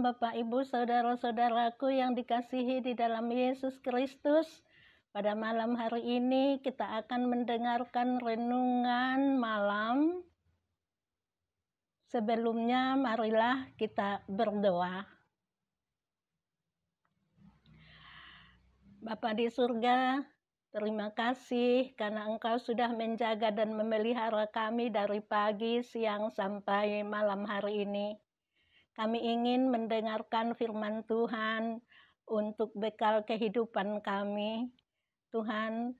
Bapak Ibu Saudara-saudaraku yang dikasihi di dalam Yesus Kristus Pada malam hari ini kita akan mendengarkan renungan malam Sebelumnya marilah kita berdoa Bapa di surga, terima kasih karena Engkau sudah menjaga dan memelihara kami dari pagi, siang, sampai malam hari ini. Kami ingin mendengarkan firman Tuhan untuk bekal kehidupan kami. Tuhan,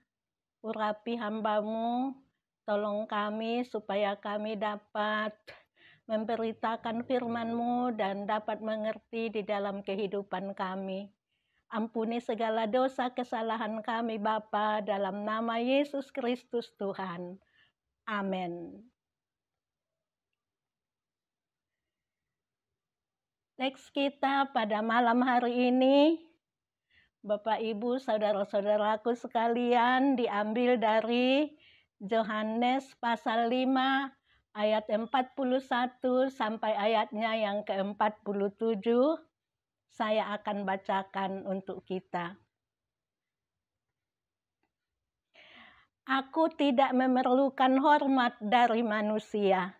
urapi hambamu, tolong kami supaya kami dapat memberitakan firman-Mu dan dapat mengerti di dalam kehidupan kami. Ampuni segala dosa kesalahan kami Bapa dalam nama Yesus Kristus Tuhan. Amin. Teks kita pada malam hari ini, Bapak Ibu, saudara-saudaraku sekalian, diambil dari Yohanes pasal 5 ayat 41 sampai ayatnya yang ke-47. Saya akan bacakan untuk kita. Aku tidak memerlukan hormat dari manusia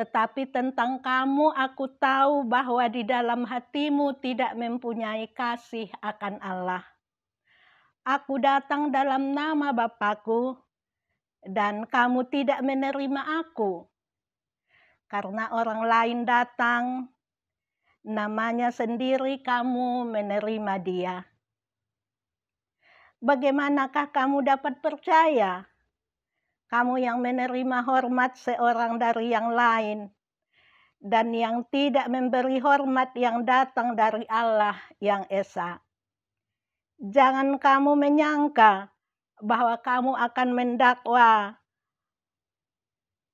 tetapi tentang kamu aku tahu bahwa di dalam hatimu tidak mempunyai kasih akan Allah. Aku datang dalam nama Bapakku dan kamu tidak menerima aku. Karena orang lain datang, namanya sendiri kamu menerima dia. Bagaimanakah kamu dapat percaya kamu yang menerima hormat seorang dari yang lain, dan yang tidak memberi hormat yang datang dari Allah yang Esa. Jangan kamu menyangka bahwa kamu akan mendakwa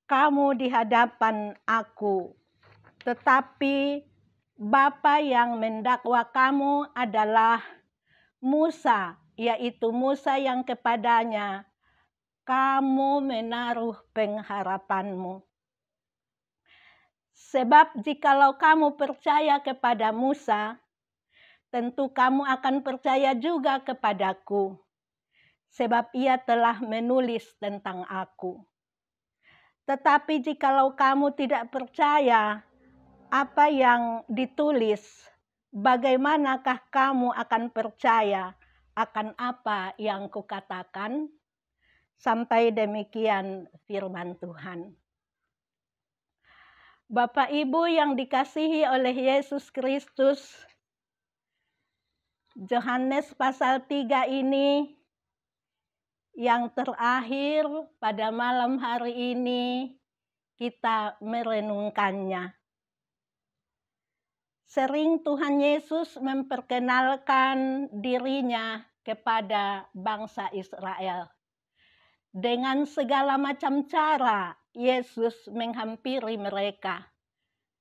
kamu di hadapan aku, tetapi Bapa yang mendakwa kamu adalah Musa, yaitu Musa yang kepadanya kamu menaruh pengharapanmu. Sebab jikalau kamu percaya kepada Musa, tentu kamu akan percaya juga kepadaku, sebab ia telah menulis tentang aku. Tetapi jikalau kamu tidak percaya apa yang ditulis, bagaimanakah kamu akan percaya akan apa yang kukatakan? Sampai demikian firman Tuhan. Bapak Ibu yang dikasihi oleh Yesus Kristus, Yohanes pasal 3 ini yang terakhir pada malam hari ini kita merenungkannya. Sering Tuhan Yesus memperkenalkan dirinya kepada bangsa Israel. Dengan segala macam cara, Yesus menghampiri mereka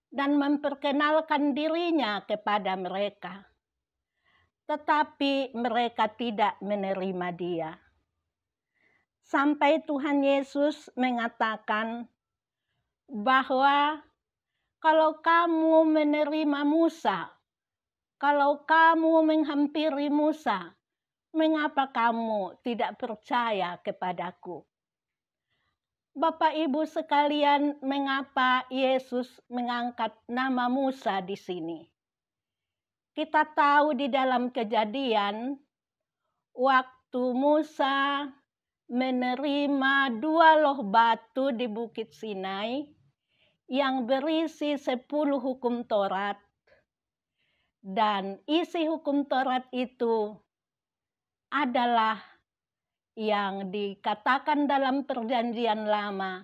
dan memperkenalkan dirinya kepada mereka. Tetapi mereka tidak menerima dia. Sampai Tuhan Yesus mengatakan bahwa kalau kamu menerima Musa, kalau kamu menghampiri Musa, mengapa kamu tidak percaya kepadaku? Bapak Ibu sekalian, mengapa Yesus mengangkat nama Musa di sini? Kita tahu di dalam kejadian, waktu Musa menerima dua loh batu di Bukit Sinai yang berisi sepuluh hukum Taurat. Dan isi hukum Taurat itu adalah yang dikatakan dalam Perjanjian Lama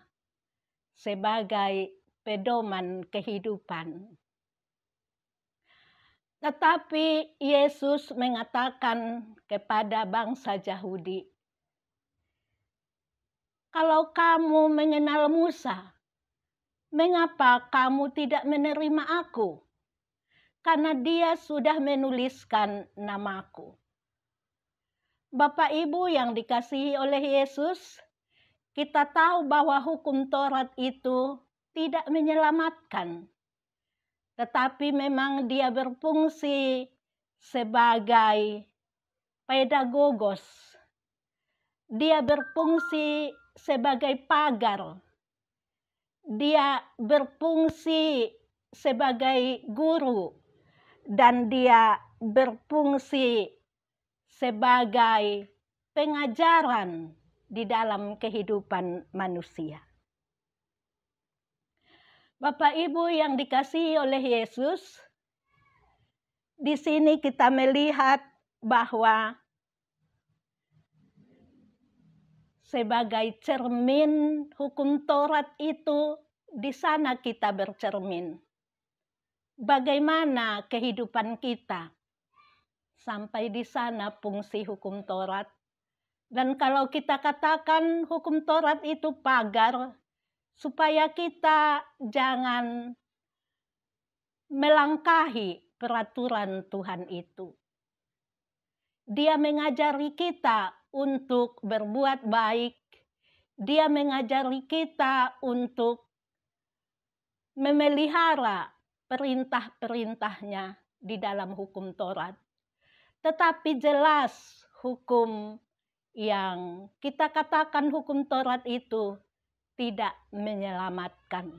sebagai pedoman kehidupan. Tetapi Yesus mengatakan kepada bangsa Yahudi, "Kalau kamu mengenal Musa, mengapa kamu tidak menerima Aku? Karena Dia sudah menuliskan namaku." Bapak Ibu yang dikasihi oleh Yesus, kita tahu bahwa hukum Taurat itu tidak menyelamatkan, tetapi memang dia berfungsi sebagai pedagogos. Dia berfungsi sebagai pagar. Dia berfungsi sebagai guru dan dia berfungsi sebagai pengajaran di dalam kehidupan manusia. Bapak Ibu yang dikasihi oleh Yesus, di sini kita melihat bahwa sebagai cermin hukum Taurat itu di sana kita bercermin. Bagaimana kehidupan kita? Sampai di sana fungsi hukum Taurat. Dan kalau kita katakan hukum Taurat itu pagar, supaya kita jangan melangkahi peraturan Tuhan itu. Dia mengajari kita untuk berbuat baik. Dia mengajari kita untuk memelihara perintah-perintahnya di dalam hukum Taurat tetapi jelas hukum yang kita katakan hukum Taurat itu tidak menyelamatkan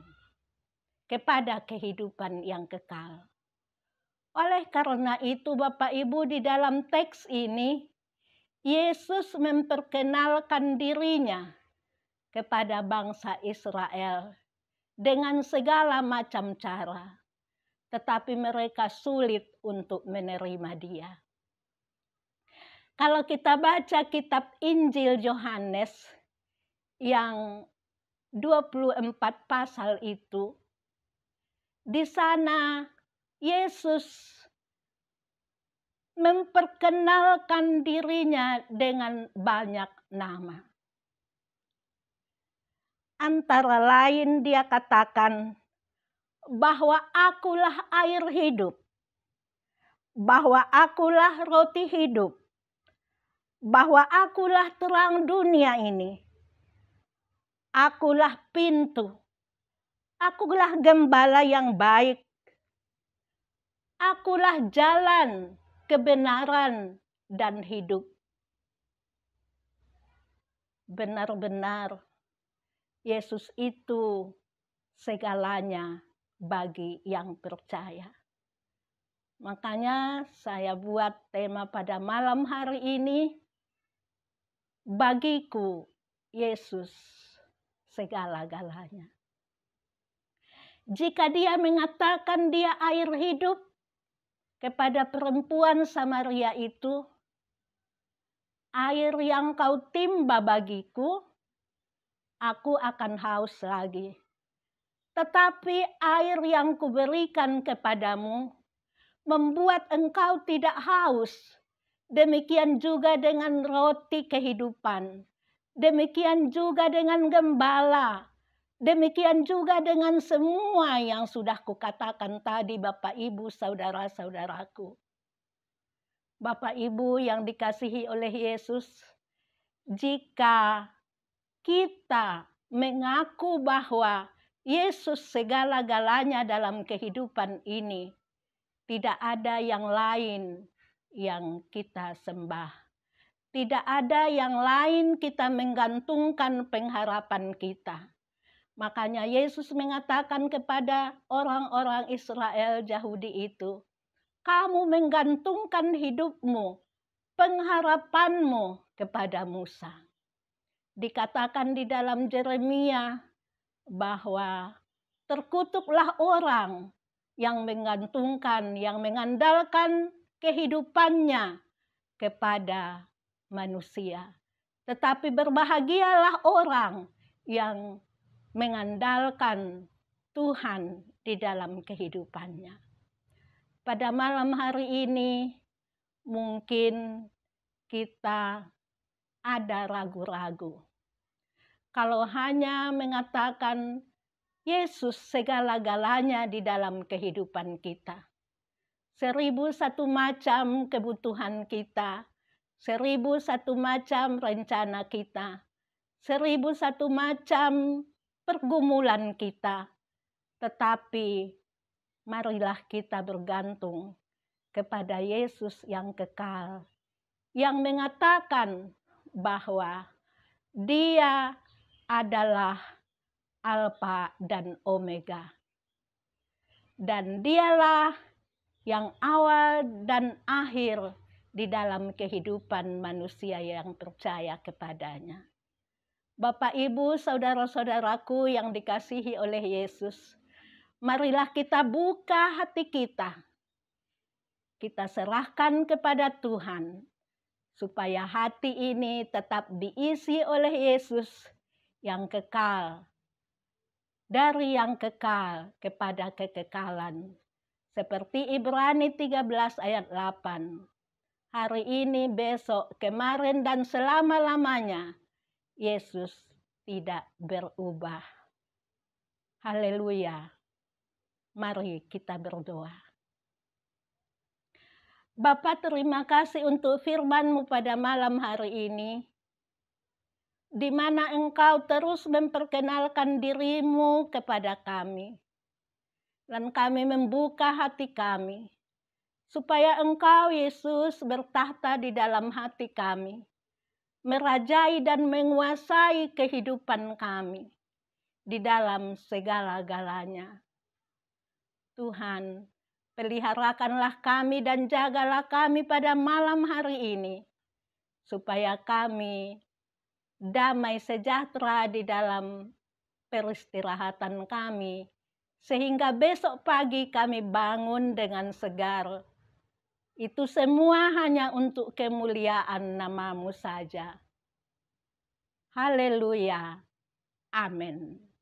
kepada kehidupan yang kekal. Oleh karena itu, Bapak Ibu, di dalam teks ini Yesus memperkenalkan dirinya kepada bangsa Israel dengan segala macam cara, tetapi mereka sulit untuk menerima Dia. Kalau kita baca kitab Injil Yohanes yang 24 pasal itu, di sana Yesus memperkenalkan dirinya dengan banyak nama. Antara lain dia katakan bahwa akulah air hidup, bahwa akulah roti hidup, bahwa akulah terang dunia ini. Akulah pintu. Akulah gembala yang baik. Akulah jalan, kebenaran, dan hidup. Benar-benar Yesus itu segalanya bagi yang percaya. Makanya saya buat tema pada malam hari ini bagiku Yesus segala-galanya. Jika dia mengatakan dia air hidup kepada perempuan Samaria itu, air yang kau timba bagiku, aku akan haus lagi. Tetapi air yang kuberikan kepadamu membuat engkau tidak haus Demikian juga dengan roti kehidupan. Demikian juga dengan gembala. Demikian juga dengan semua yang sudah kukatakan tadi Bapak Ibu saudara-saudaraku. Bapak Ibu yang dikasihi oleh Yesus, jika kita mengaku bahwa Yesus segala-galanya dalam kehidupan ini, tidak ada yang lain yang kita sembah. Tidak ada yang lain kita menggantungkan pengharapan kita. Makanya Yesus mengatakan kepada orang-orang Israel Yahudi itu, "Kamu menggantungkan hidupmu, pengharapanmu kepada Musa." Dikatakan di dalam Jeremia bahwa terkutuklah orang yang menggantungkan, yang mengandalkan kehidupannya kepada manusia. Tetapi berbahagialah orang yang mengandalkan Tuhan di dalam kehidupannya. Pada malam hari ini, mungkin kita ada ragu-ragu. Kalau hanya mengatakan Yesus segala-galanya di dalam kehidupan kita, seribu satu macam kebutuhan kita, seribu satu macam rencana kita, seribu satu macam pergumulan kita. Tetapi marilah kita bergantung kepada Yesus yang kekal, yang mengatakan bahwa Dia adalah Alfa dan Omega, dan Dialah yang awal dan akhir di dalam kehidupan manusia yang percaya kepadanya. Bapak, Ibu, saudara-saudaraku yang dikasihi oleh Yesus, marilah kita buka hati kita. Kita serahkan kepada Tuhan supaya hati ini tetap diisi oleh Yesus yang kekal. Dari yang kekal kepada kekekalan seperti Ibrani 13 ayat 8. Hari ini, besok, kemarin, dan selama-lamanya, Yesus tidak berubah. Haleluya. Mari kita berdoa. Bapa terima kasih untuk firmanmu pada malam hari ini di mana engkau terus memperkenalkan dirimu kepada kami dan kami membuka hati kami, supaya Engkau, Yesus, bertahta di dalam hati kami, merajai dan menguasai kehidupan kami di dalam segala-galanya. Tuhan, peliharakanlah kami dan jagalah kami pada malam hari ini, supaya kami damai sejahtera di dalam peristirahatan kami sehingga besok pagi kami bangun dengan segar. Itu semua hanya untuk kemuliaan namamu saja. Haleluya. amen